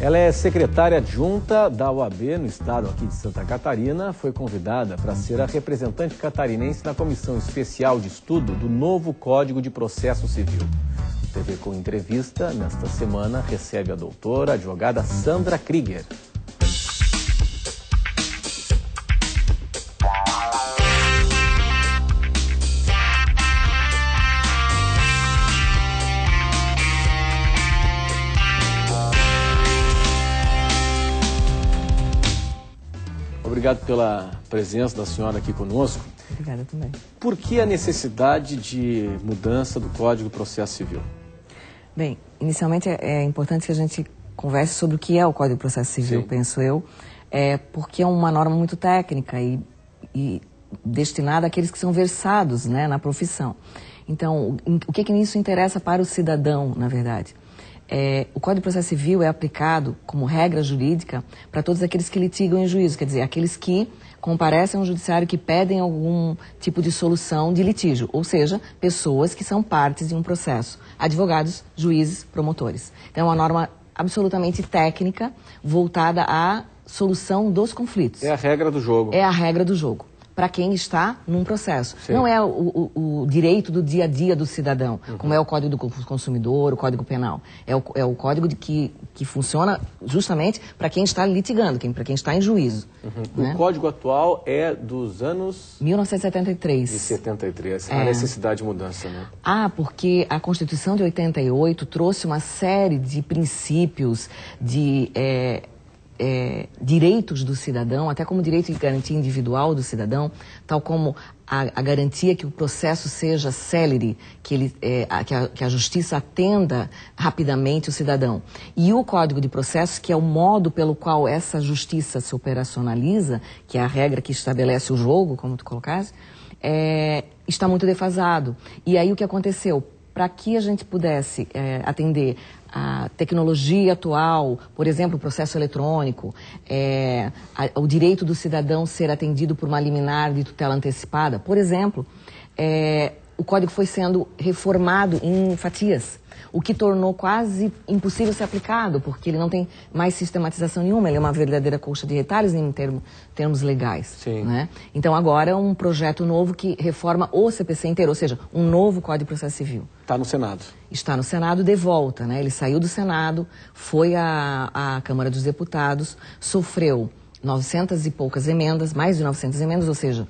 Ela é secretária adjunta da OAB no estado aqui de Santa Catarina. Foi convidada para ser a representante catarinense na Comissão Especial de Estudo do novo Código de Processo Civil. O TV com entrevista, nesta semana, recebe a doutora, advogada Sandra Krieger. obrigado pela presença da senhora aqui conosco. Obrigada também. Por que a necessidade de mudança do Código de Processo Civil? Bem, inicialmente é, é importante que a gente converse sobre o que é o Código de Processo Civil, Sim. penso eu, é, porque é uma norma muito técnica e, e destinada àqueles que são versados né, na profissão. Então, o que, que isso interessa para o cidadão, na verdade? É, o Código de Processo Civil é aplicado como regra jurídica para todos aqueles que litigam em juízo, quer dizer, aqueles que comparecem ao judiciário que pedem algum tipo de solução de litígio, ou seja, pessoas que são partes de um processo, advogados, juízes, promotores. Então, é uma norma absolutamente técnica voltada à solução dos conflitos. É a regra do jogo. É a regra do jogo para quem está num processo. Sim. Não é o, o, o, direito do dia a dia do cidadão, uhum. como é o Código do Consumidor, o Código Penal. É o, é o código de que, que funciona justamente para quem está litigando, quem, para quem está em juízo. Uhum. Né? O código atual é dos anos... 1973. De 73. É. A necessidade de mudança, né? Ah, porque a Constituição de 88 trouxe uma série de princípios, de... É, é, direitos do cidadão, até como direito de garantia individual do cidadão, tal como a, a garantia que o processo seja célere, que, ele, é, a, que, a, que, a, justiça atenda rapidamente o cidadão. E o Código de Processo, que é o modo pelo qual essa justiça se operacionaliza, que é a regra que estabelece o jogo, como tu colocaste, é, está muito defasado. E aí o que aconteceu? para que a gente pudesse é, atender a tecnologia atual, por exemplo, o processo eletrônico, é, a, o direito do cidadão ser atendido por uma liminar de tutela antecipada, por exemplo, é, o código foi sendo reformado em fatias, o que tornou quase impossível ser aplicado, porque ele não tem mais sistematização nenhuma, ele é uma verdadeira colcha de retalhos em termo, termos legais. Sim. Né? Então agora é um projeto novo que reforma o CPC inteiro, ou seja, um novo Código de Processo Civil. Está no Senado. Está no Senado de volta, né? ele saiu do Senado, foi à, à Câmara dos Deputados, sofreu 900 e poucas emendas, mais de 900 emendas, ou seja,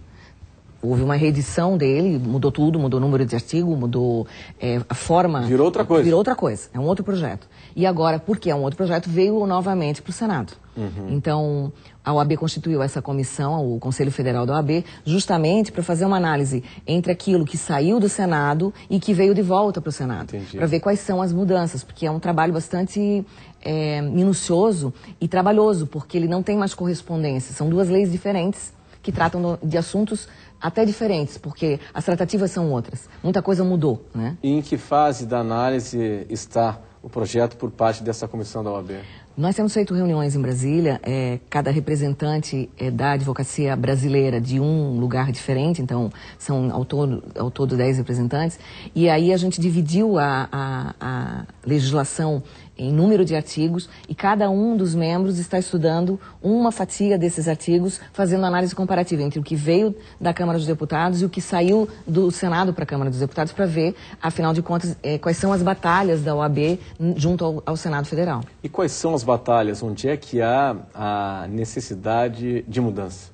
Houve uma reedição dele, mudou tudo, mudou o número de artigo, mudou é, a forma. Virou outra coisa. Virou outra coisa, é um outro projeto. E agora, porque é um outro projeto, veio novamente para o Senado. Uhum. Então, a OAB constituiu essa comissão, o Conselho Federal da OAB, justamente para fazer uma análise entre aquilo que saiu do Senado e que veio de volta para o Senado, para ver quais são as mudanças, porque é um trabalho bastante é, minucioso e trabalhoso, porque ele não tem mais correspondência. São duas leis diferentes que tratam de assuntos até diferentes, porque as tratativas são outras. Muita coisa mudou, né? E em que fase da análise está o projeto por parte dessa comissão da OAB? Nós temos feito reuniões em Brasília, é, cada representante é, da advocacia brasileira de um lugar diferente, então são ao todo, ao todo 10 representantes, e aí a gente dividiu a, a, a legislação em número de artigos e cada um dos membros está estudando uma fatia desses artigos, fazendo análise comparativa entre o que veio da Câmara dos Deputados e o que saiu do Senado para a Câmara dos Deputados para ver, afinal de contas, é, quais são as batalhas da OAB junto ao, ao Senado Federal. E quais são as batalhas, onde é que há a necessidade de mudança?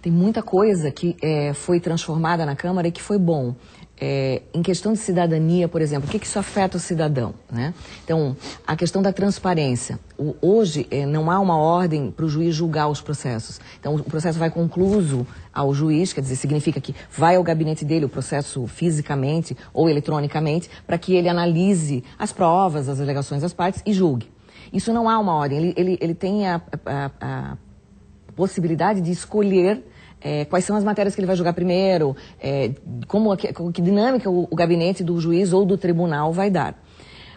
Tem muita coisa que é, foi transformada na Câmara e que foi bom. É, em questão de cidadania, por exemplo, o que, que isso afeta o cidadão? Né? Então, a questão da transparência. O, hoje, é, não há uma ordem para o juiz julgar os processos. Então, o processo vai concluso ao juiz, quer dizer, significa que vai ao gabinete dele o processo fisicamente ou eletronicamente, para que ele analise as provas, as alegações das partes e julgue. Isso não há uma ordem, ele, ele, ele tem a, a, a possibilidade de escolher é, quais são as matérias que ele vai julgar primeiro, é, como, que, que dinâmica o, o, gabinete do juiz ou do tribunal vai dar.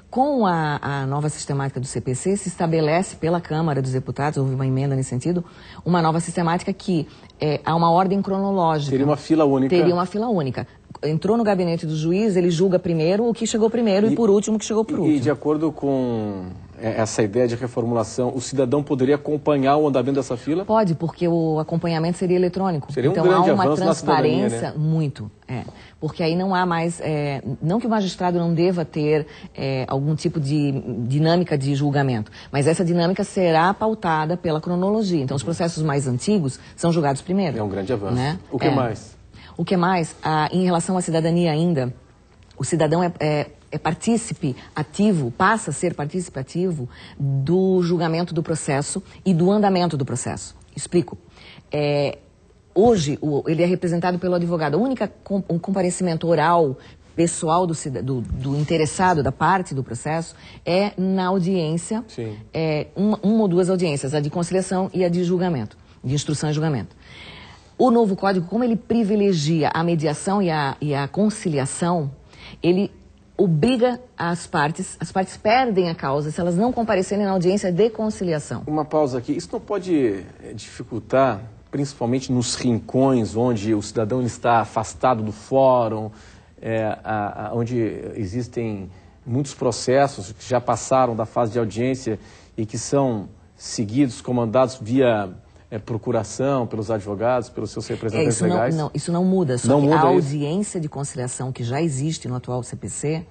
Com a, a, nova sistemática do CPC, se estabelece pela Câmara dos Deputados, houve uma emenda nesse sentido, uma nova sistemática que é, há uma ordem cronológica. Teria uma fila única. Teria uma fila única. Entrou no gabinete do juiz, ele julga primeiro o que chegou primeiro e, e por último o que chegou por último. E de acordo com é, essa ideia de reformulação, o cidadão poderia acompanhar o andamento dessa fila? Pode, porque o acompanhamento seria eletrônico. Seria um então grande há uma avanço né? transparência né? muito. É, porque aí não há mais, é, não que o magistrado não deva ter é, algum tipo de dinâmica de julgamento, mas essa dinâmica será pautada pela cronologia. Então, os processos mais antigos são julgados primeiro. É um grande avanço. Né? O que é. mais? O que mais? Ah, em relação à cidadania ainda, o cidadão é, é é partícipe ativo, passa a ser participativo do julgamento do processo e do andamento do processo. Explico. É, hoje, o, ele é representado pelo advogado. O único com, um comparecimento oral pessoal do, do, do, interessado, da parte do processo, é na audiência, é, uma, uma ou duas audiências, a de conciliação e a de julgamento, de instrução e julgamento. O novo código, como ele privilegia a mediação e a, e a conciliação, ele obriga as partes, as partes perdem a causa se elas não comparecerem na audiência de conciliação. Uma pausa aqui. Isso não pode eh, dificultar, principalmente nos rincões onde o cidadão está afastado do fórum, é, a, a, onde existem muitos processos que já passaram da fase de audiência e que são seguidos, comandados via é, procuração pelos advogados, pelos seus representantes é, isso legais. Não, não, isso não muda, só não muda a audiência isso. de conciliação que já existe no atual CPC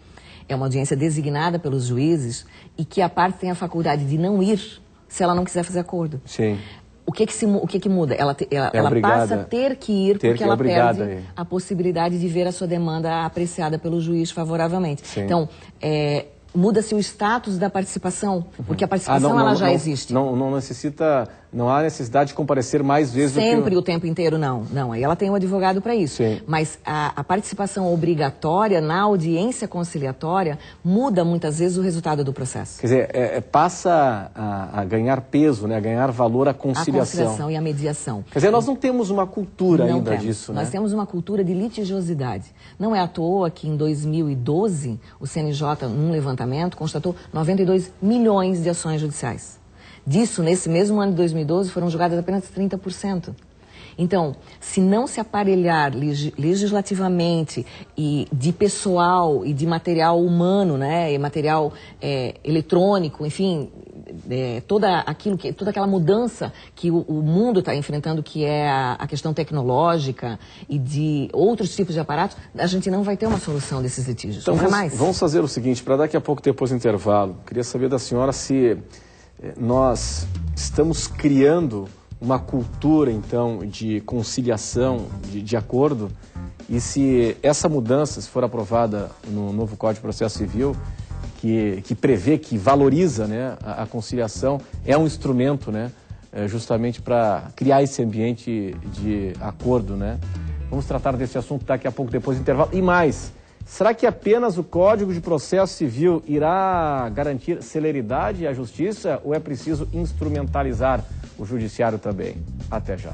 é uma audiência designada pelos juízes e que a parte tem a faculdade de não ir se ela não quiser fazer acordo. Sim. O que que, se, o que, que muda? Ela, te, ela, é ela passa a ter que ir ter porque que ela é perde aí. a possibilidade de ver a sua demanda apreciada pelo juiz favoravelmente. Sim. Então, é, muda-se o status da participação, uhum. porque a ah, participação ah, não, ela não, já não, existe. Não, não necessita não há necessidade de comparecer mais vezes Sempre o... o tempo inteiro, não. Não, aí ela tem um advogado para isso. Sim. Mas a, a, participação obrigatória na audiência conciliatória muda muitas vezes o resultado do processo. Quer dizer, é, é, passa a, a, ganhar peso, né, a ganhar valor a conciliação. A conciliação e a mediação. Quer dizer, nós não temos uma cultura não ainda temos. disso, né? Nós temos uma cultura de litigiosidade. Não é à toa que em 2012 o CNJ, num levantamento, constatou 92 milhões de ações judiciais. Disso, nesse mesmo ano de 2012, foram julgadas apenas 30%. Então, se não se aparelhar legislativamente e de pessoal e de material humano, né, e material é, eletrônico, enfim, é, toda aquilo que, toda aquela mudança que o, o mundo está enfrentando, que é a, a, questão tecnológica e de outros tipos de aparatos, a gente não vai ter uma solução desses litígios. Então, vamos, mais. Vamos fazer o seguinte, para daqui a pouco depois do intervalo, queria saber da senhora se é, nós estamos criando uma cultura, então, de conciliação, de, de acordo, e se essa mudança, se for aprovada no novo Código de Processo Civil, que, que prevê, que valoriza né, a, a conciliação, é um instrumento né, é, justamente para criar esse ambiente de acordo. Né? Vamos tratar desse assunto daqui a pouco, depois do intervalo. E mais, Será que apenas o Código de Processo Civil irá garantir celeridade à justiça ou é preciso instrumentalizar o judiciário também? Até já.